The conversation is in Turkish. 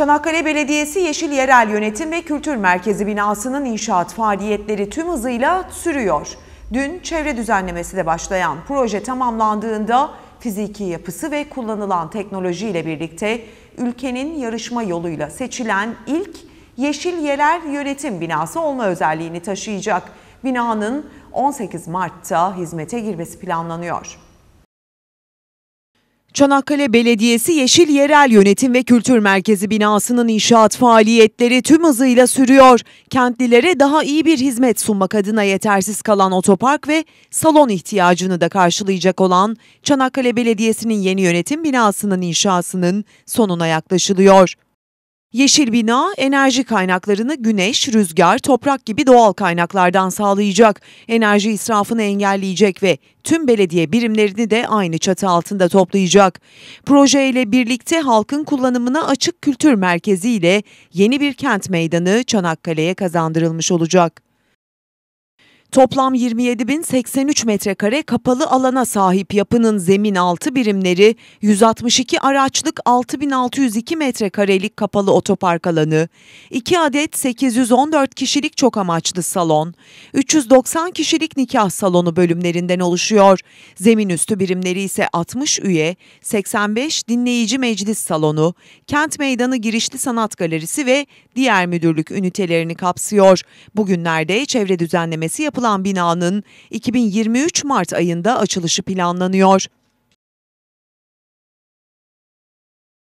Çanakkale Belediyesi Yeşil Yerel Yönetim ve Kültür Merkezi binasının inşaat faaliyetleri tüm hızıyla sürüyor. Dün çevre düzenlemesi de başlayan proje tamamlandığında fiziki yapısı ve kullanılan teknoloji ile birlikte ülkenin yarışma yoluyla seçilen ilk Yeşil Yerel Yönetim Binası olma özelliğini taşıyacak. Binanın 18 Mart'ta hizmete girmesi planlanıyor. Çanakkale Belediyesi Yeşil Yerel Yönetim ve Kültür Merkezi binasının inşaat faaliyetleri tüm hızıyla sürüyor. Kentlilere daha iyi bir hizmet sunmak adına yetersiz kalan otopark ve salon ihtiyacını da karşılayacak olan Çanakkale Belediyesi'nin yeni yönetim binasının inşasının sonuna yaklaşılıyor. Yeşil bina enerji kaynaklarını güneş, rüzgar, toprak gibi doğal kaynaklardan sağlayacak, enerji israfını engelleyecek ve tüm belediye birimlerini de aynı çatı altında toplayacak. Proje ile birlikte halkın kullanımına açık kültür merkezi ile yeni bir kent meydanı Çanakkale'ye kazandırılmış olacak. Toplam 27.083 metrekare kapalı alana sahip yapının zemin altı birimleri, 162 araçlık 6.602 metrekarelik kapalı otopark alanı, 2 adet 814 kişilik çok amaçlı salon, 390 kişilik nikah salonu bölümlerinden oluşuyor. Zemin üstü birimleri ise 60 üye, 85 dinleyici meclis salonu, kent meydanı girişli sanat galerisi ve diğer müdürlük ünitelerini kapsıyor. Bugünlerde çevre düzenlemesi yapılıyor yapılan binanın 2023 Mart ayında açılışı planlanıyor.